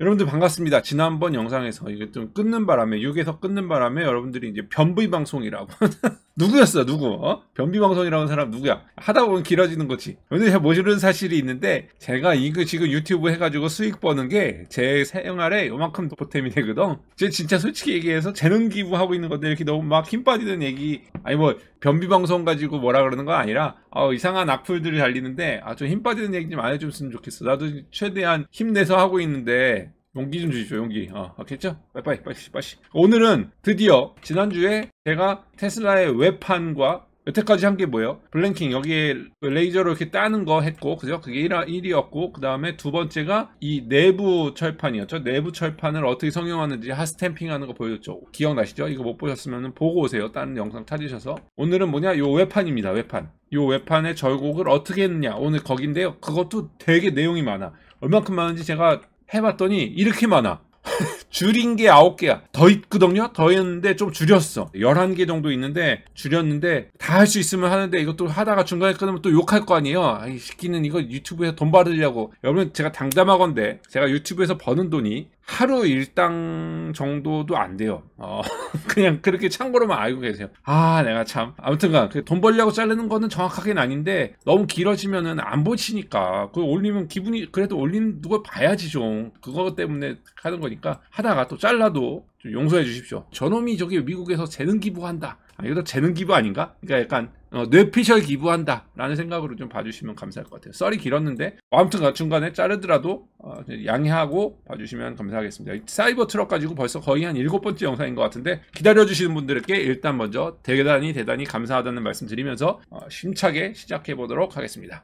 여러분들 반갑습니다. 지난번 영상에서 이게 좀 끊는 바람에 6에서 끊는 바람에 여러분들이 이제 변부의 방송이라고 누구였어 누구 어? 변비방송이라는 사람 누구야 하다 보면 길어지는 거지 근데 제 모르는 사실이 있는데 제가 이거 그 지금 유튜브 해가지고 수익 버는 게 제 생활에 요만큼 보탬이 되거든 제 진짜 솔직히 얘기해서 재능 기부하고 있는 건데 이렇게 너무 막 힘 빠지는 얘기 아니 뭐 변비방송 가지고 뭐라 그러는 건 아니라 어, 이상한 악플들이 달리는데 아 좀 힘 빠지는 얘기 좀 안 해줬으면 좋겠어 나도 최대한 힘내서 하고 있는데 용기 좀 주십시오 용기 아 어, 알겠죠? 어, 빨리빨리 빨리 빨리 오늘은 드디어 지난주에 제가 테슬라의 외판과 여태까지 한 게 뭐예요? 블랭킹 여기에 레이저로 이렇게 따는 거 했고 그죠? 그게 1, 1이었고 그 다음에 두 번째가 이 내부 철판이었죠 내부 철판을 어떻게 성형하는지 하스탬핑 하는 거 보여줬죠 기억나시죠? 이거 못 보셨으면 보고 오세요 다른 영상 찾으셔서 오늘은 뭐냐 요외판입니다외판요외판의 절곡을 어떻게 했느냐 오늘 거긴데요 그것도 되게 내용이 많아 얼만큼 많은지 제가 해봤더니 이렇게 많아. 줄인 게 9개야. 더 있거든요? 더 있는데 좀 줄였어. 11개 정도 있는데 줄였는데 다 할 수 있으면 하는데 이것도 하다가 중간에 끊으면 또 욕할 거 아니에요? 아니, 시키는 이거 유튜브에서 돈 받으려고. 여러분, 제가 당담하건데 제가 유튜브에서 버는 돈이 하루 일당 정도도 안 돼요. 어, 그냥 그렇게 참고로만 알고 계세요. 아, 내가 참. 아무튼간, 그 돈 벌려고 자르는 거는 정확하긴 아닌데, 너무 길어지면은 안 보시니까. 그거 올리면 기분이, 그래도 올리는 누가 봐야지 좀. 그거 때문에 하는 거 거니까 하다가 또 잘라도 좀 용서해 주십시오. 저놈이 저기 미국에서 재능 기부한다. 아, 이거 재능 기부 아닌가? 그러니까 약간 어, 뇌피셜 기부한다 라는 생각으로 좀 봐주시면 감사할 것 같아요 썰이 길었는데 뭐 아무튼 중간에 자르더라도 어, 양해하고 봐주시면 감사하겠습니다 사이버 트럭 가지고 벌써 거의 한 일곱 번째 영상인 것 같은데 기다려주시는 분들께 일단 먼저 대단히 대단히 감사하다는 말씀 드리면서 어, 심차게 시작해 보도록 하겠습니다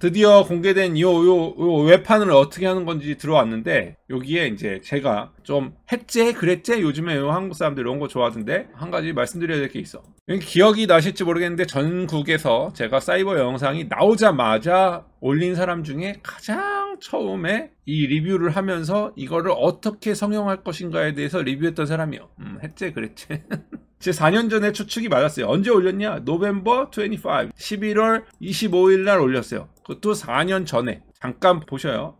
드디어 공개된 이외판을 어떻게 하는 건지 들어왔는데 여기에 이제 제가 좀 했지 그랬지 요즘에 한국 사람들 이런 거 좋아하던데 한 가지 말씀드려야 될 게 있어 기억이 나실지 모르겠는데 전국에서 제가 사이버 영상이 나오자마자 올린 사람 중에 가장 처음에 이 리뷰를 하면서 이거를 어떻게 성형할 것인가에 대해서 리뷰했던 사람이요 음, 했지 그랬지 제 4년 전에 추측이 맞았어요. 언제 올렸냐? 노벤버 25, 11월 25일 날 올렸어요. 그것도 4년 전에 잠깐 보셔요.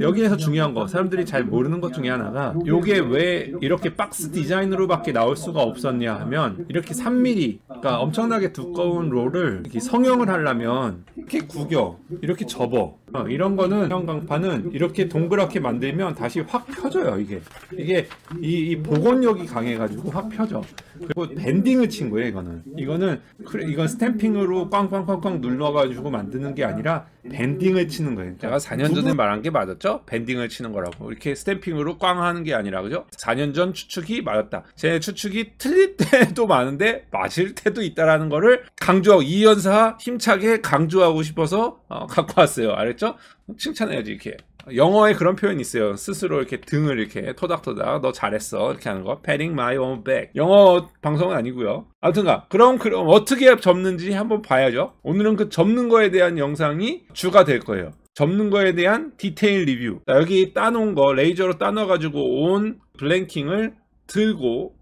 여기에서 중요한 거 사람들이 잘 모르는 것 중에 하나가 이게 왜 이렇게 박스 디자인으로밖에 나올 수가 없었냐 하면 이렇게 3mm 그러니까 엄청나게 두꺼운 롤을 이렇게 성형을 하려면 이렇게 구겨 이렇게 접어 어, 이런 거는 형광판은 이렇게 동그랗게 만들면 다시 확 펴져요 이게 이게 이, 이 복원력이 강해가지고 확 펴져 그리고 밴딩을 친 거예요 이거는 이거는 이건 스탬핑으로 꽝꽝꽝꽝 눌러가지고 만드는 게 아니라 밴딩을 치는 거예요 제가 4년 전에 그러니까 말한 게 맞았죠? 밴딩을 치는 거라고 이렇게 스탬핑으로 꽝 하는 게 아니라 그죠? 4년 전 추측이 맞았다 제 추측이 틀릴 때도 많은데 맞을 때도 있다라는 거를 강조하고 이연사 힘차게 강조하고 싶어서 어, 갖고 왔어요 알겠죠? 했죠? 칭찬해야지 이렇게. 영어에 그런 표현이 있어요. 스스로 이렇게 등을 이렇게 토닥토닥 너 잘했어 이렇게 하는 거. Patting my own back. 영어 방송은 아니고요. 아무튼가 아, 그럼 그럼 어떻게 접는지 한번 봐야죠. 오늘은 그 접는 거에 대한 영상이 주가 될 거예요. 접는 거에 대한 디테일 리뷰. 자, 여기 따놓은 거 레이저로 따놔가지고 온 블랭킹을 들고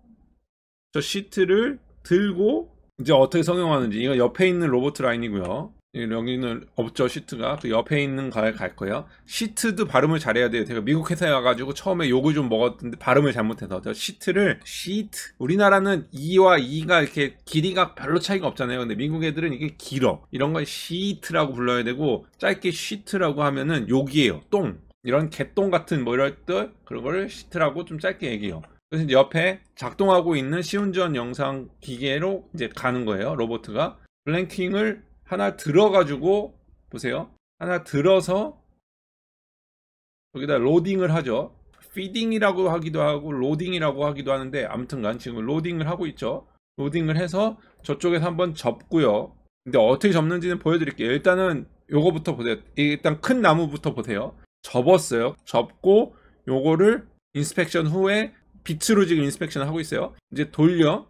저 시트를 들고 이제 어떻게 성형하는지 이거 옆에 있는 로버트 라인이고요. 여기는 없죠 시트가 그 옆에 있는 가에 갈 거예요 시트도 발음을 잘해야 돼요 제가 미국 회사에 와가지고 처음에 욕을 좀 먹었는데 발음을 잘못해서 저 시트를 시트 우리나라는 이와 이가 이렇게 길이가 별로 차이가 없잖아요 근데 미국 애들은 이게 길어 이런 걸 시트라고 불러야 되고 짧게 시트라고 하면은 욕이에요 똥 이런 개똥 같은 뭐 이럴 듯 그런 거를 시트라고 좀 짧게 얘기해요 그래서 옆에 작동하고 있는 시운전 영상 기계로 이제 가는 거예요 로보트가 블랭킹을 하나 들어가지고 보세요. 하나 들어서 여기다 로딩을 하죠. 피딩이라고 하기도 하고 로딩이라고 하기도 하는데 아무튼간 지금 로딩을 하고 있죠. 로딩을 해서 저쪽에서 한번 접고요. 근데 어떻게 접는지는 보여드릴게요. 일단은 요거부터 보세요. 일단 큰 나무부터 보세요. 접었어요. 접고 요거를 인스펙션 후에 빛으로 지금 인스펙션 하고 있어요. 이제 돌려.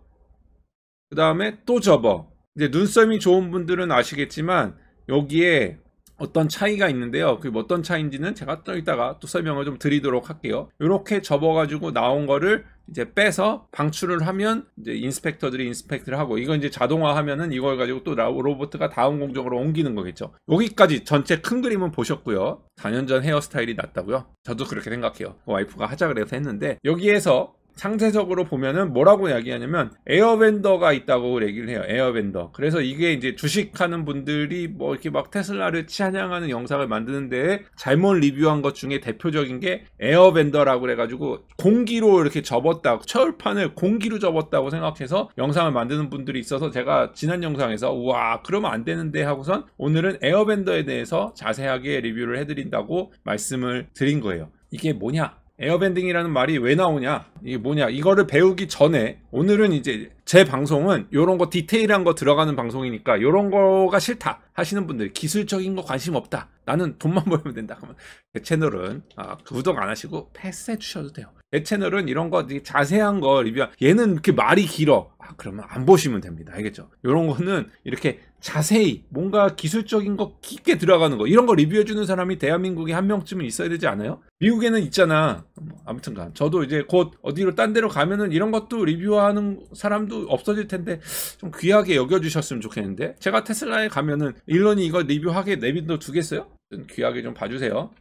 그 다음에 또 접어. 이제 눈썹이 좋은 분들은 아시겠지만 여기에 어떤 차이가 있는데요. 그 어떤 차인지는 제가 또 이따가 또 설명을 좀 드리도록 할게요. 이렇게 접어가지고 나온 거를 이제 빼서 방출을 하면 이제 인스펙터들이 인스펙트를 하고 이거 이제 자동화하면은 이걸 가지고 또 로봇가 다음 공정으로 옮기는 거겠죠. 여기까지 전체 큰 그림은 보셨고요. 4년 전 헤어스타일이 났다고요 저도 그렇게 생각해요. 와이프가 하자 그래서 했는데 여기에서 상세적으로 보면은 뭐라고 이야기하냐면 에어밴더가 있다고 얘기를 해요. 에어밴더 그래서 이게 이제 주식하는 분들이 뭐 이렇게 막 테슬라를 치아냥하는 영상을 만드는데 잘못 리뷰한 것 중에 대표적인 게에어밴더라고 그래가지고 공기로 이렇게 접었다. 철판을 공기로 접었다고 생각해서 영상을 만드는 분들이 있어서 제가 지난 영상에서 우와 그러면 안 되는데 하고선 오늘은 에어밴더에 대해서 자세하게 리뷰를 해드린다고 말씀을 드린 거예요. 이게 뭐냐? 에어밴딩이라는 말이 왜 나오냐 이게 뭐냐 이거를 배우기 전에 오늘은 이제 제 방송은 이런거 디테일한 거 들어가는 방송이니까 이런 거가 싫다 하시는 분들 기술적인 거 관심 없다 나는 돈만 벌면 된다 그러면 제 그 채널은 아, 구독 안 하시고 패스해 주셔도 돼요 내 채널은 이런 거 되게 자세한 거 리뷰 얘는 이렇게 말이 길어 아 그러면 안 보시면 됩니다 알겠죠 이런 거는 이렇게 자세히 뭔가 기술적인 거 깊게 들어가는 거 이런 거 리뷰해 주는 사람이 대한민국에 한 명쯤은 있어야 되지 않아요? 미국에는 있잖아 뭐, 아무튼간 저도 이제 곧 어디로 딴 데로 가면은 이런 것도 리뷰하는 사람도 없어질 텐데 좀 귀하게 여겨주셨으면 좋겠는데 제가 테슬라에 가면은 일론이 이거 리뷰하게 내빈도 두겠어요? 귀하게 좀 봐주세요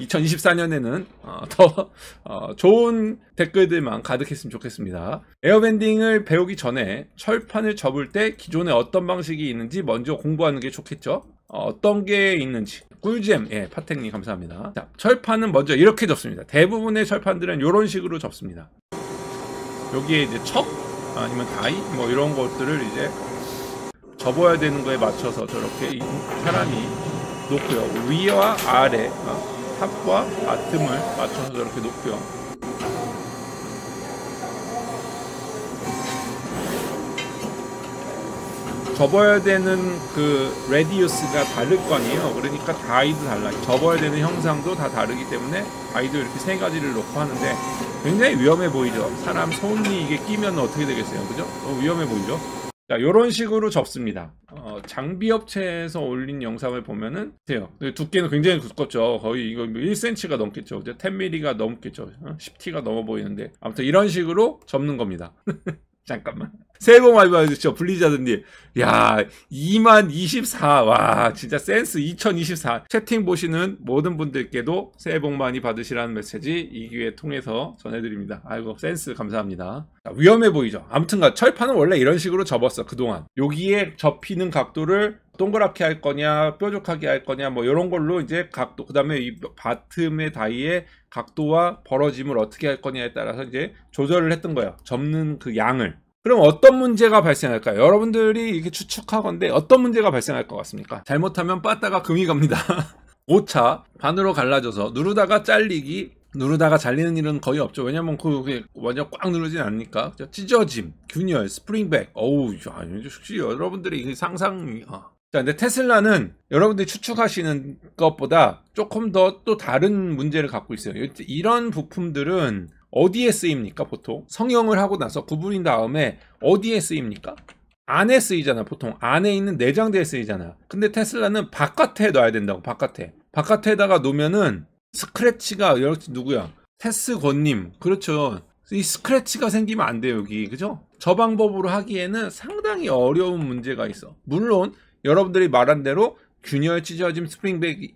2024년에는 어, 더 어, 좋은 댓글들만 가득했으면 좋겠습니다. 에어밴딩을 배우기 전에 철판을 접을 때 기존에 어떤 방식이 있는지 먼저 공부하는 게 좋겠죠? 어, 떤게 있는지 꿀잼 예 파텍님 감사합니다 자, 철판은 먼저 이렇게 접습니다 대부분의 철판들은 이런 식으로 접습니다 여기에 이제 첩 아니면 다이 뭐 이런 것들을 이제 접어야 되는 거에 맞춰서 저렇게 사람이 놓고요 위와 아래 어. 탑과 아텀을 맞춰서 저렇게 높여 접어야 되는 그 레디우스가 다를 거 아니에요. 그러니까 다이도 달라. 요 접어야 되는 형상도 다 다르기 때문에 다이도 이렇게 세 가지를 놓고 하는데 굉장히 위험해 보이죠. 사람 손이 이게 끼면 어떻게 되겠어요. 그죠? 어, 위험해 보이죠? 자, 요런 식으로 접습니다. 어, 장비업체에서 올린 영상을 보면은, 돼요. 두께는 굉장히 두껍죠. 거의 이거 1cm가 뭐 넘겠죠. 10mm가 넘겠죠. 10t가 어? 넘어 보이는데. 아무튼 이런 식으로 접는 겁니다. 잠깐만. 새해 복 많이 받으십시오. 블리자드님. 야, 2 0 24. 와, 진짜 센스 2024. 채팅 보시는 모든 분들께도 새해 복 많이 받으시라는 메시지 이 기회 통해서 전해드립니다. 아이고, 센스 감사합니다. 자, 위험해 보이죠? 아무튼간 철판은 원래 이런 식으로 접었어, 그동안. 여기에 접히는 각도를 동그랗게 할 거냐 뾰족하게 할 거냐 뭐 이런 걸로 이제 각도 그 다음에 이 바텀의 다이의 각도와 벌어짐을 어떻게 할 거냐에 따라서 이제 조절을 했던 거예요 접는 그 양을 그럼 어떤 문제가 발생할까요? 여러분들이 이렇게 추측하건데 어떤 문제가 발생할 것 같습니까? 잘못하면 빠따가 금이 갑니다 오차 반으로 갈라져서 누르다가 잘리기 누르다가 잘리는 일은 거의 없죠. 왜냐면 그게 완전 꽉 누르진 않으니까. 찢어짐, 균열, 스프링백. 어우, 아니, 역시 여러분들이 상상, 아. 자, 그러니까 근데 테슬라는 여러분들이 추측하시는 것보다 조금 더 또 다른 문제를 갖고 있어요. 이런 부품들은 어디에 쓰입니까, 보통? 성형을 하고 나서 구부린 다음에 어디에 쓰입니까? 안에 쓰이잖아, 보통. 안에 있는 내장대에 쓰이잖아. 근데 테슬라는 바깥에 놔야 된다고, 바깥에. 바깥에다가 놓으면은 스크래치가, 여러분 누구야? 테스건님. 그렇죠. 이 스크래치가 생기면 안 돼요, 여기. 그죠? 저 방법으로 하기에는 상당히 어려운 문제가 있어. 물론, 여러분들이 말한 대로 균열 찢어짐 스프링백이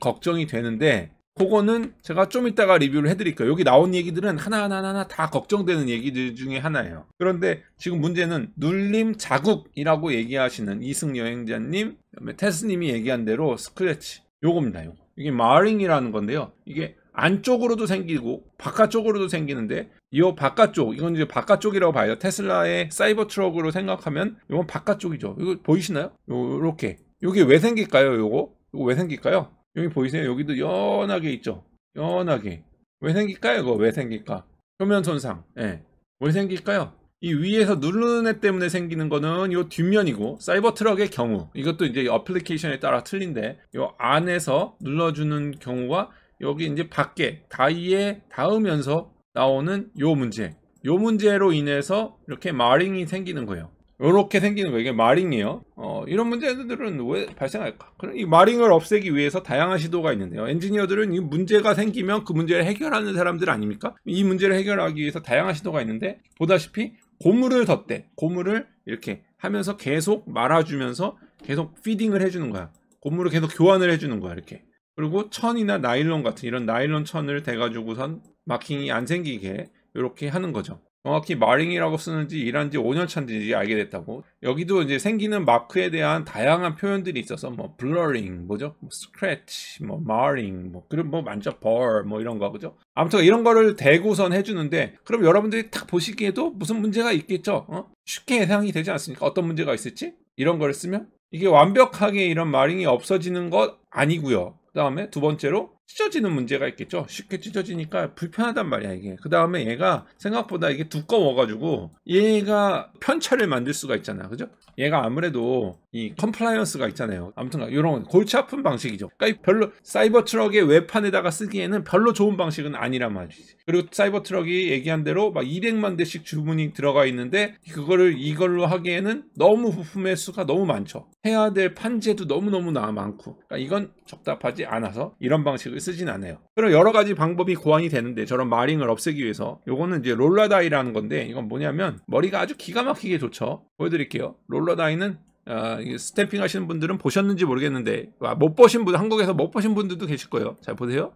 걱정이 되는데 그거는 제가 좀 이따가 리뷰를 해드릴게요. 여기 나온 얘기들은 하나하나 하나 다 걱정되는 얘기들 중에 하나예요. 그런데 지금 문제는 눌림 자국이라고 얘기하시는 이승 여행자님, 테스님이 얘기한 대로 스크래치 요겁니다. 요거. 이게 마링이라는 건데요. 이게 안쪽으로도 생기고 바깥쪽으로도 생기는데 이 바깥쪽 이건 이제 바깥쪽이라고 봐요 테슬라의 사이버 트럭으로 생각하면 이건 바깥쪽이죠 이거 보이시나요 요렇게 이게 왜 생길까요 요거 이거 왜 생길까요 여기 보이세요 여기도 연하게 있죠 연하게 왜 생길까요 이거 왜 생길까 표면 손상 예. 왜 생길까요 이 위에서 누르는 애 때문에 생기는 거는 이 뒷면이고 사이버 트럭의 경우 이것도 이제 어플리케이션에 따라 틀린데 이 안에서 눌러주는 경우와 여기 이제 밖에 다이에 닿으면서 나오는 요 문제 요 문제로 인해서 이렇게 마링이 생기는 거예요 이렇게 생기는 거예요 이게 마링이에요 어, 이런 문제들은 왜 발생할까 그럼 이 마링을 없애기 위해서 다양한 시도가 있는데요 엔지니어들은 이 문제가 생기면 그 문제를 해결하는 사람들 아닙니까 이 문제를 해결하기 위해서 다양한 시도가 있는데 보다시피 고무를 덧대 고무를 이렇게 하면서 계속 말아주면서 계속 피딩을 해주는 거야 고무를 계속 교환을 해주는 거야 이렇게 그리고 천이나 나일론 같은 이런 나일론 천을 대가지고선 마킹이 안 생기게 이렇게 하는 거죠. 정확히 마링이라고 쓰는지 일한지 5년 차인지 알게 됐다고 여기도 이제 생기는 마크에 대한 다양한 표현들이 있어서 뭐 블러링 뭐죠 뭐 스크래치 뭐 마링 뭐 그런 뭐만죠 벌뭐 이런 거 그죠 아무튼 이런 거를 대고선 해주는데 그럼 여러분들이 딱 보시기에도 무슨 문제가 있겠죠 어? 쉽게 예상이 되지 않습니까 어떤 문제가 있을지 이런 거를 쓰면 이게 완벽하게 이런 마링이 없어지는 것 아니고요 그 다음에 두 번째로 찢어지는 문제가 있겠죠. 쉽게 찢어지니까 불편하단 말이야 이게. 그 다음에 얘가 생각보다 이게 두꺼워가지고 얘가 편차를 만들 수가 있잖아, 그죠? 얘가 아무래도 이 컴플라이언스가 있잖아요. 아무튼 이런 골치 아픈 방식이죠. 그러니까 별로 사이버 트럭의 외판에다가 쓰기에는 별로 좋은 방식은 아니란 말이지. 그리고 사이버 트럭이 얘기한 대로 막 200만 대씩 주문이 들어가 있는데 그거를 이걸로 하기에는 너무 부품의 수가 너무 많죠. 해야 될 판재도 너무 너무 많고. 그러니까 이건 적답하지 않아서 이런 방식을 쓰진 않아요. 그럼 여러 가지 방법이 고안이 되는데 저런 마링을 없애기 위해서 요거는 이제 롤러다이라는 건데 이건 뭐냐면 머리가 아주 기가 막히게 좋죠. 보여드릴게요. 롤러다이는 어, 아, 스탬핑 하시는 분들은 보셨는지 모르겠는데 와, 아, 못 보신 분 한국에서 못 보신 분들도 계실 거예요. 잘 보세요.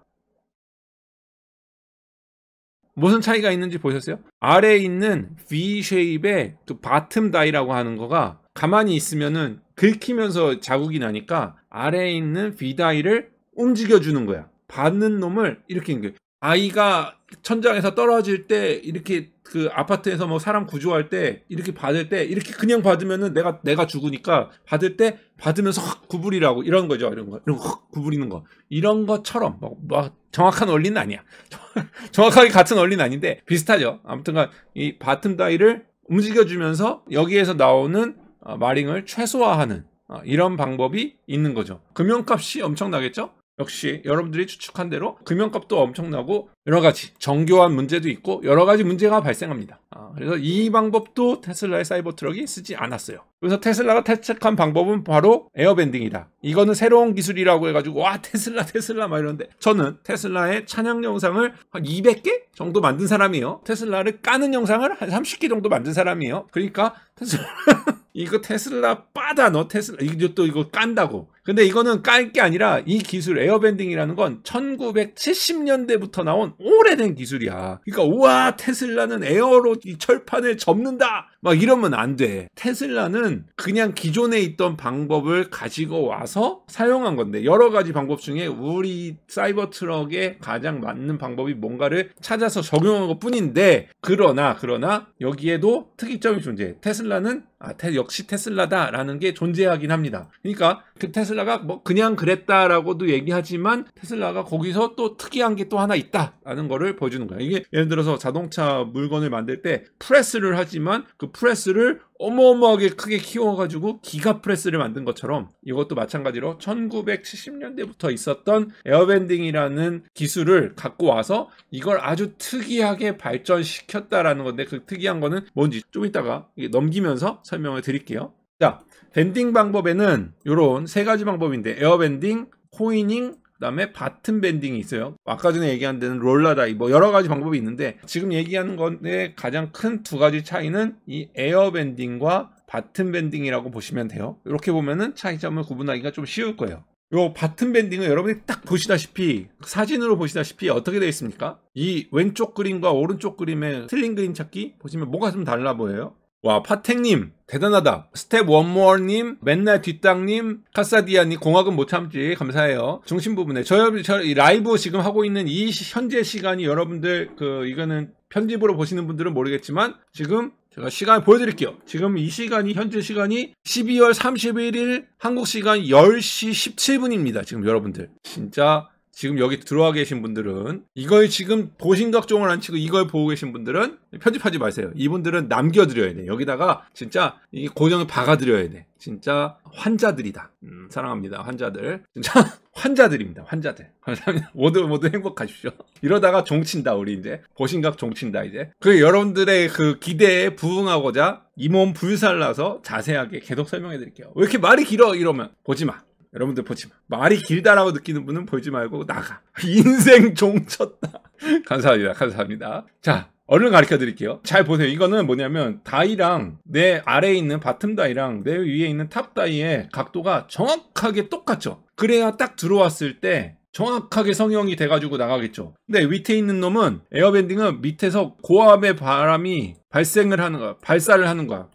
무슨 차이가 있는지 보셨어요? 아래에 있는 v 쉐입의그 바텀 다이라고 하는 거가 가만히 있으면은 긁히면서 자국이 나니까 아래에 있는 V 다이를 움직여주는 거야. 받는 놈을 이렇게 있는 아이가 천장에서 떨어질 때 이렇게 그 아파트에서 뭐 사람 구조할 때 이렇게 받을 때 이렇게 그냥 받으면은 내가 내가 죽으니까 받을 때 받으면서 확 구부리라고 이런 거죠 이런 거 이런 거확 구부리는 거 이런 것처럼 뭐, 뭐 정확한 원리는 아니야 정확하게 같은 원리는 아닌데 비슷하죠 아무튼간 이 바텀 다이를 움직여주면서 여기에서 나오는 어, 마링을 최소화하는 어, 이런 방법이 있는 거죠 금융값이 엄청나겠죠 역시 여러분들이 추측한 대로 금연값도 엄청나고 여러 가지 정교한 문제도 있고 여러 가지 문제가 발생합니다. 아, 그래서 이 방법도 테슬라의 사이버 트럭이 쓰지 않았어요. 그래서 테슬라가 탈착한 방법은 바로 에어밴딩이다. 이거는 새로운 기술이라고 해가지고 와 테슬라 테슬라 막 이러는데 저는 테슬라의 찬양 영상을 한 200개 정도 만든 사람이에요. 테슬라를 까는 영상을 한 30개 정도 만든 사람이에요. 그러니까 테슬라 이거 테슬라 빠다 너 테슬라 이거 또 이거 깐다고 근데 이거는 깔 게 아니라 이 기술 에어밴딩이라는 건 1970년대부터 나온 오래된 기술이야 그러니까 우와 테슬라는 에어로 이 철판을 접는다 막 이러면 안 돼. 테슬라는 그냥 기존에 있던 방법을 가지고 와서 사용한 건데 여러 가지 방법 중에 우리 사이버 트럭에 가장 맞는 방법이 뭔가를 찾아서 적용한 것 뿐인데 그러나 그러나 여기에도 특이점이 존재해. 테슬라는 아, 테, 역시 테슬라다라는 게 존재하긴 합니다. 그러니까 그 테슬라가 뭐 그냥 그랬다라고도 얘기하지만 테슬라가 거기서 또 특이한 게 또 하나 있다라는 거를 보여주는 거야. 이게 예를 들어서 자동차 물건을 만들 때 프레스를 하지만 그 프레스를 어마어마하게 크게 키워가지고 기가 프레스를 만든 것처럼 이것도 마찬가지로 1970년대부터 있었던 에어밴딩이라는 기술을 갖고 와서 이걸 아주 특이하게 발전시켰다라는 건데 그 특이한 거는 뭔지 좀 이따가 넘기면서 설명을 드릴게요. 자, 밴딩 방법에는 이런 세 가지 방법인데 에어밴딩, 코이닝, 그다음에 바튼 밴딩이 있어요. 아까 전에 얘기한 데는 롤러다이 뭐 여러 가지 방법이 있는데 지금 얘기하는 건데 가장 큰 두 가지 차이는 이 에어 밴딩과 바튼 밴딩이라고 보시면 돼요. 이렇게 보면은 차이점을 구분하기가 좀 쉬울 거예요. 요 바튼 밴딩은 여러분이 딱 보시다시피 사진으로 보시다시피 어떻게 되어 있습니까? 이 왼쪽 그림과 오른쪽 그림의 틀린 그림 찾기 보시면 뭐가 좀 달라 보여요? 와 파텍님 대단하다. 스텝 원모어님, 맨날 뒷땅님, 카사디아님, 공학은 못 참지. 감사해요. 중심 부분에. 저, 저, 라이브 지금 하고 있는 이 현재 시간이 여러분들, 그, 이거는 편집으로 보시는 분들은 모르겠지만, 지금 제가 시간 보여드릴게요. 지금 이 시간이, 현재 시간이 12월 31일 한국 시간 10시 17분입니다. 지금 여러분들. 진짜 지금 여기 들어와 계신 분들은 이걸 지금 보신각종을 안 치고 이걸 보고 계신 분들은 편집하지 마세요. 이분들은 남겨드려야 돼. 여기다가 진짜 이 고정을 박아드려야 돼. 진짜 환자들이다. 음, 사랑합니다. 환자들. 진짜 환자들입니다. 환자들. 감사합니다. 모두 모두 행복하십시오. 이러다가 종친다 우리 이제 보신각 종친다 이제. 그 여러분들의 그 기대에 부응하고자 이 몸 불살라서 자세하게 계속 설명해 드릴게요. 왜 이렇게 말이 길어 이러면 보지 마. 여러분들 보지 마. 말이 길다라고 느끼는 분은 보지 말고 나가. 인생 종쳤다. 감사합니다. 감사합니다. 자, 얼른 가르쳐 드릴게요. 잘 보세요. 이거는 뭐냐면 다이랑 내 아래에 있는 바텀 다이랑 내 위에 있는 탑 다이의 각도가 정확하게 똑같죠. 그래야 딱 들어왔을 때 정확하게 성형이 돼가지고 나가겠죠. 근데 밑에 있는 놈은 에어밴딩은 밑에서 고압의 바람이 발생을 하는 거야. 발사를 하는 거야.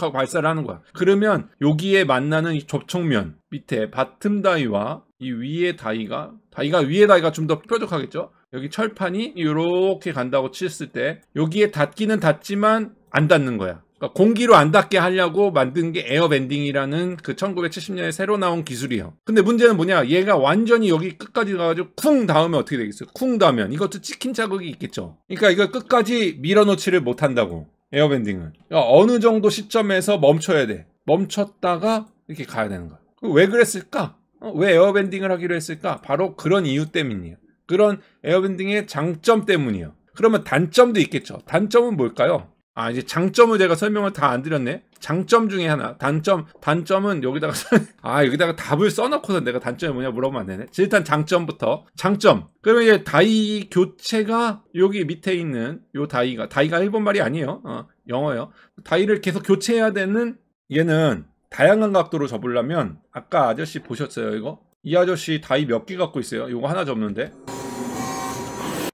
하 발사를 하는 거야. 그러면 여기에 만나는 이 접촉면 밑에 바텀 다이와 이 위에 다이가 다이가 위에 다이가 좀 더 뾰족하겠죠? 여기 철판이 이렇게 간다고 치 쳤을 때 여기에 닿기는 닿지만 안 닿는 거야. 그러니까 공기로 안 닿게 하려고 만든 게 에어밴딩이라는 그 1970년에 새로 나온 기술이에요. 근데 문제는 뭐냐? 얘가 완전히 여기 끝까지 가가지고 쿵 닿으면 어떻게 되겠어요? 쿵 닿으면 이것도 찍힌 자극이 있겠죠. 그러니까 이걸 끝까지 밀어놓지를 못한다고. 에어밴딩은. 어느 정도 시점에서 멈춰야 돼. 멈췄다가 이렇게 가야 되는 거야. 왜 그랬을까? 어, 왜 에어밴딩을 하기로 했을까? 바로 그런 이유 때문이에요. 그런 에어밴딩의 장점 때문이에요. 그러면 단점도 있겠죠. 단점은 뭘까요? 아, 이제 장점을 제가 설명을 다 안 드렸네. 장점 중에 하나 단점 단점은 여기다가 아 여기다가 답을 써놓고서 내가 단점이 뭐냐 물어보면 안 되네 일단 장점부터 장점 그러면 이제 다이 교체가 여기 밑에 있는 요 다이가 다이가 일본 말이 아니에요 어, 영어예요 다이를 계속 교체해야 되는 얘는 다양한 각도로 접으려면 아까 아저씨 보셨어요 이거 이 아저씨 다이 몇 개 갖고 있어요 이거 하나 접는데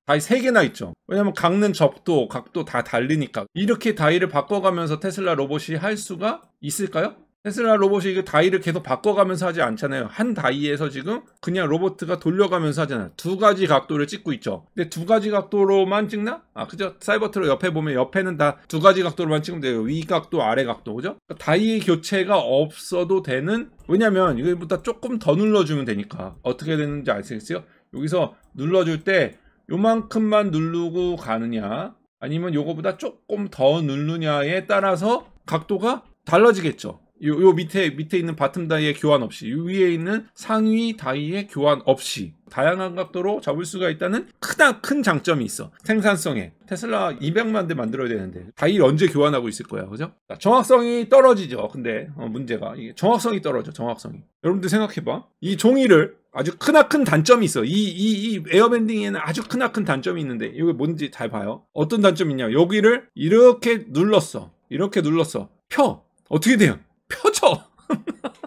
다이 3개나 있죠. 왜냐면 하 각는 접도, 각도 다달리니까 이렇게 다이를 바꿔가면서 테슬라 로봇이 할 수가 있을까요? 테슬라 로봇이 이거 다이를 계속 바꿔가면서 하지 않잖아요. 한 다이에서 지금 그냥 로보트가 돌려가면서 하잖아요. 두 가지 각도를 찍고 있죠. 근데 두 가지 각도로만 찍나? 아, 그죠? 사이버트로 옆에 보면 옆에는 다 두 가지 각도로만 찍으면 돼요. 위 각도, 아래 각도, 그죠? 그러니까 다이의 교체가 없어도 되는, 왜냐면 이거보다 조금 더 눌러주면 되니까. 어떻게 되는지 아시겠어요? 여기서 눌러줄 때 요만큼만 누르고 가느냐 아니면 요거보다 조금 더 누르냐에 따라서 각도가 달라지겠죠. 요, 요 밑에 밑에 있는 바텀 다이의 교환 없이 요 위에 있는 상위 다이의 교환 없이 다양한 각도로 잡을 수가 있다는 크다 큰 장점이 있어 생산성에 테슬라 200만 대 만들어야 되는데 다이 언제 교환하고 있을 거야 그죠 정확성이 떨어지죠 근데 어, 문제가 이게 정확성이 떨어져 정확성이 여러분들 생각해봐 이 종이를 아주 크나큰 단점이 있어. 이, 이, 이 에어밴딩에는 아주 크나큰 단점이 있는데, 이게 뭔지 잘 봐요. 어떤 단점이 있냐. 여기를 이렇게 눌렀어. 이렇게 눌렀어. 펴. 어떻게 돼요? 펴져.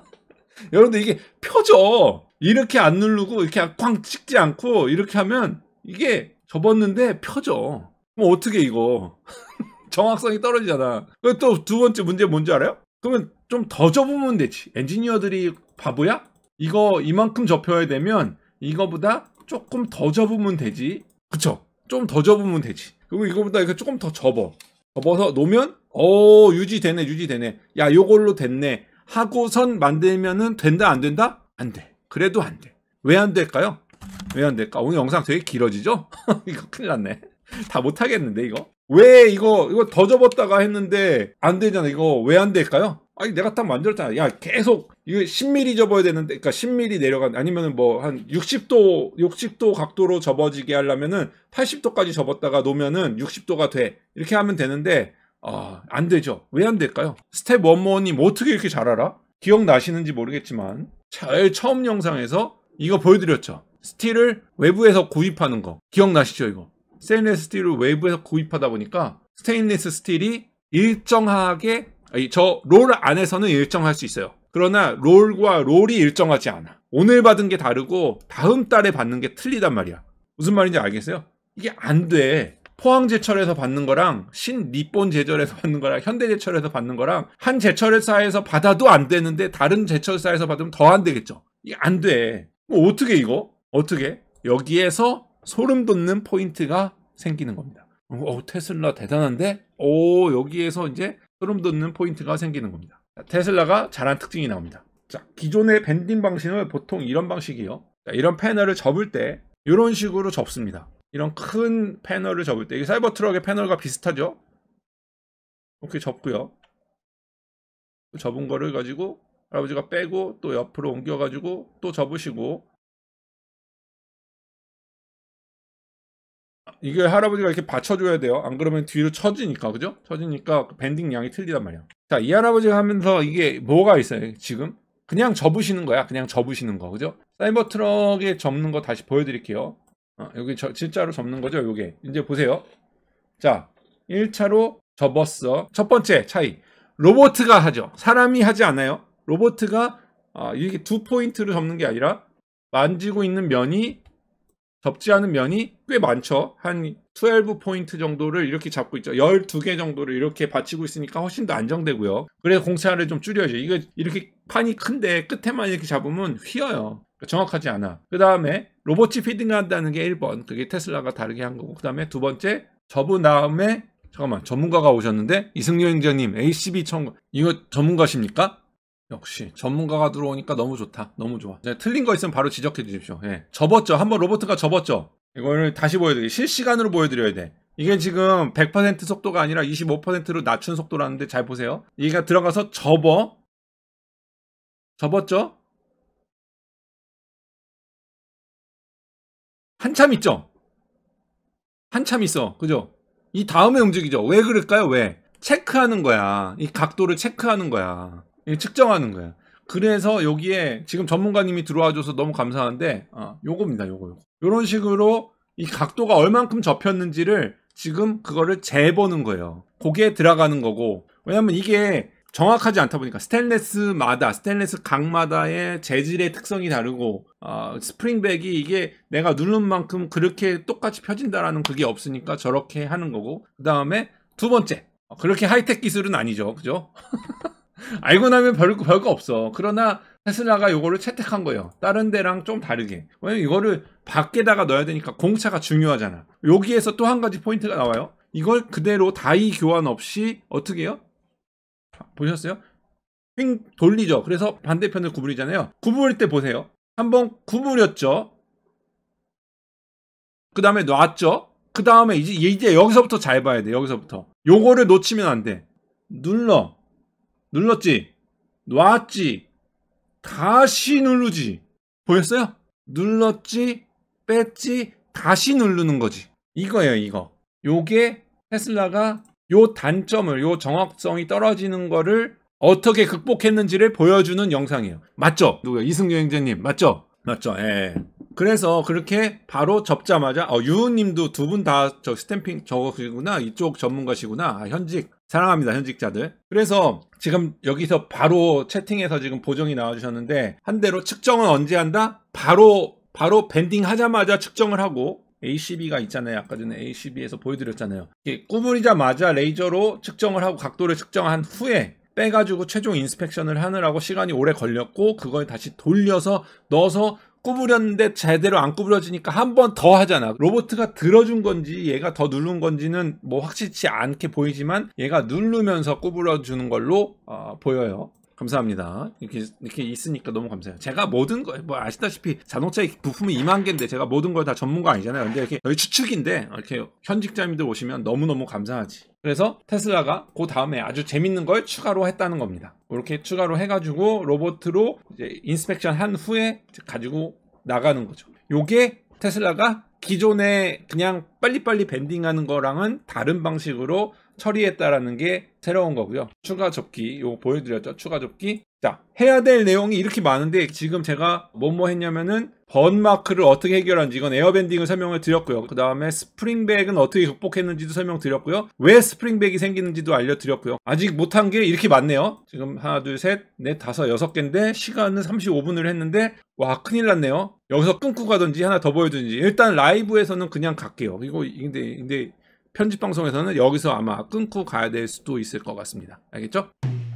여러분들 이게 펴져. 이렇게 안 누르고 이렇게 쾅 찍지 않고 이렇게 하면 이게 접었는데 펴져. 뭐 어떻게 이거 정확성이 떨어지잖아. 또두 번째 문제 뭔지 알아요? 그러면 좀 더 접으면 되지. 엔지니어들이 바보야? 이거 이만큼 접혀야 되면 이거보다 조금 더 접으면 되지. 그쵸? 좀 더 접으면 되지. 그리고 이거보다 이거 조금 더 접어. 접어서 놓으면 오, 어, 유지되네, 유지되네. 야, 요걸로 됐네. 하고선 만들면은 된다, 안 된다? 안 돼. 그래도 안 돼. 왜 안 될까요? 왜 안 될까? 오늘 영상 되게 길어지죠? 이거 큰일 났네. 다 못하겠는데, 이거? 왜 이거, 이거 더 접었다가 했는데 안 되잖아. 이거 왜 안 될까요? 아니, 내가 딱 만들었잖아. 야, 계속, 이거 10mm 접어야 되는데, 그러니까 10mm 내려간, 아니면은 뭐, 한 60도, 60도 각도로 접어지게 하려면은 80도까지 접었다가 놓으면은 60도가 돼. 이렇게 하면 되는데, 아, 안 되죠. 왜 안 될까요? 스텝 원모뭐 어떻게 이렇게 잘 알아? 기억나시는지 모르겠지만 제일 처음 영상에서 이거 보여드렸죠. 스틸을 외부에서 구입하는 거 기억나시죠 이거? 스테인리스 스틸을 외부에서 구입하다 보니까 스테인리스 스틸이 일정하게 저 롤 안에서는 일정할 수 있어요. 그러나 롤과 롤이 일정하지 않아. 오늘 받은 게 다르고 다음 달에 받는 게 틀리단 말이야. 무슨 말인지 알겠어요? 이게 안 돼. 포항제철에서 받는 거랑 신리폰 제철에서 받는 거랑 현대제철에서 받는 거랑 한 제철사에서 받아도 안 되는데 다른 제철사에서 받으면 더 안 되겠죠. 이게 안 돼. 뭐 어떻게 이거? 어떻게? 여기에서 소름 돋는 포인트가 생기는 겁니다. 어, 테슬라 대단한데? 오, 여기에서 이제 소름 돋는 포인트가 생기는 겁니다. 테슬라가 잘한 특징이 나옵니다. 자, 기존의 밴딩 방식은 보통 이런 방식이요. 에 자, 이런 패널을 접을 때 이런 식으로 접습니다. 이런 큰 패널을 접을 때 이게 사이버 트럭의 패널과 비슷하죠 이렇게 접고요 접은 거를 가지고 할아버지가 빼고 또 옆으로 옮겨 가지고 또 접으시고 아, 이게 할아버지가 이렇게 받쳐줘야 돼요 안 그러면 뒤로 쳐지니까 그죠 쳐지니까 그 밴딩 양이 틀리단 말이야 자 이 할아버지가 하면서 이게 뭐가 있어요 지금 그냥 접으시는 거야 그냥 접으시는 거 그죠 사이버 트럭에 접는 거 다시 보여드릴게요 어, 여기 저, 진짜로 접는 거죠 요게 이제 보세요 자 1차로 접었어 첫 번째 차이 로보트가 하죠 사람이 하지 않아요 로보트가 어, 아, 이게두 포인트로 접는 게 아니라 만지고 있는 면이 접지 않은 면이 꽤 많죠 한 12포인트 정도를 이렇게 잡고 있죠 12개 정도를 이렇게 받치고 있으니까 훨씬 더 안정되고요 그래서 공차를 좀 줄여야죠 이게 이렇게 판이 큰데 끝에만 이렇게 잡으면 휘어요 정확하지 않아. 그 다음에 로봇이 피딩한다는 게 1번. 그게 테슬라가 다르게 한 거고. 그 다음에 두 번째 접은 다음에 잠깐만 전문가가 오셨는데 이승용 행자님 ACB 청구 이거 전문가십니까? 역시 전문가가 들어오니까 너무 좋다. 너무 좋아. 네, 틀린 거 있으면 바로 지적해 주십시오. 예. 접었죠. 한번 로버트가 접었죠. 이거를 다시 보여드리 실시간으로 보여드려야 돼. 이게 지금 100% 속도가 아니라 25%로 낮춘 속도라는데 잘 보세요. 얘가 들어가서 접어. 접었죠? 한참 있죠? 한참 있어. 그죠? 이 다음에 움직이죠. 왜 그럴까요? 왜? 체크하는 거야. 이 각도를 체크하는 거야. 측정하는 거야. 그래서 여기에 지금 전문가님이 들어와 줘서 너무 감사한데 아, 요겁니다. 요거 요거. 요런 식으로 이 각도가 얼만큼 접혔는지를 지금 그거를 재보는 거예요. 고기에 들어가는 거고 왜냐면 이게 정확하지 않다 보니까 스테인레스마다 스테인레스 각마다의 재질의 특성이 다르고 어, 스프링백이 이게 내가 누른 만큼 그렇게 똑같이 펴진다라는 그게 없으니까 저렇게 하는 거고 그 다음에 두 번째 어, 그렇게 하이텍 기술은 아니죠 그죠? 알고 나면 별, 별거 없어 그러나 테슬라가 이거를 채택한 거예요 다른 데랑 좀 다르게 왜냐면 이거를 밖에다가 넣어야 되니까 공차가 중요하잖아 여기에서 또 한 가지 포인트가 나와요 이걸 그대로 다이 교환 없이 어떻게 해요? 보셨어요? 횡 돌리죠. 그래서 반대편을 구부리잖아요. 구부릴 때 보세요. 한번 구부렸죠. 그 다음에 놨죠. 그 다음에 이제, 이제 여기서부터 잘 봐야 돼. 여기서부터. 요거를 놓치면 안 돼. 눌러. 눌렀지. 놨지. 다시 누르지. 보였어요? 눌렀지. 뺐지. 다시 누르는 거지. 이거예요, 이거. 요게 테슬라가 요 단점을 요 정확성이 떨어지는 거를 어떻게 극복했는지를 보여주는 영상이에요. 맞죠? 누구야? 이승 규행자님 맞죠? 맞죠? 예. 그래서 그렇게 바로 접자마자 어, 유우님도 두 분 다 저 스탬핑 저거시구나 이쪽 전문가시구나 아, 현직 사랑합니다 현직자들 그래서 지금 여기서 바로 채팅에서 지금 보정이 나와주셨는데 한 대로 측정은 언제 한다 바로 바로 밴딩 하자마자 측정을 하고 ACB가 있잖아요. 아까 전에 ACB에서 보여드렸잖아요. 꾸부리자마자 레이저로 측정을 하고 각도를 측정한 후에 빼가지고 최종 인스펙션을 하느라고 시간이 오래 걸렸고 그걸 다시 돌려서 넣어서 꾸부렸는데 제대로 안꾸부러지니까한 번 더 하잖아. 로보트가 들어준 건지 얘가 더 누른 건지는 뭐 확실치 않게 보이지만 얘가 누르면서 꾸부려주는 걸로 어, 보여요. 감사합니다. 이렇게 이렇게 있으니까 너무 감사해요. 제가 모든 거 뭐 아시다시피 자동차의 부품이 2만 개인데 제가 모든 걸 다 전문가 아니잖아요. 근데 이렇게 저희 추측인데 이렇게 현직자님들 오시면 너무너무 감사하지. 그래서 테슬라가 그 다음에 아주 재밌는 걸 추가로 했다는 겁니다. 이렇게 추가로 해가지고 로봇으로 이제 인스펙션 한 후에 가지고 나가는 거죠. 요게 테슬라가 기존에 그냥 빨리빨리 밴딩하는 거랑은 다른 방식으로 처리했다라는 게 새로운 거고요. 추가 접기 요거 보여드렸죠. 추가 접기 자 해야 될 내용이 이렇게 많은데 지금 제가 뭐뭐 뭐 했냐면은 번 마크를 어떻게 해결하는지 이건 에어밴딩을 설명을 드렸고요. 그 다음에 스프링백은 어떻게 극복했는지도 설명드렸고요. 왜 스프링백이 생기는지도 알려드렸고요. 아직 못한 게 이렇게 많네요. 지금 하나 둘셋넷 다섯 여섯 개인데 시간은 35분을 했는데 와 큰일 났네요. 여기서 끊고 가든지 하나 더 보여든지 드 일단 라이브에서는 그냥 갈게요. 이거 근데 근데 편집 방송에서는 여기서 아마 끊고 가야 될 수도 있을 것 같습니다. 알겠죠?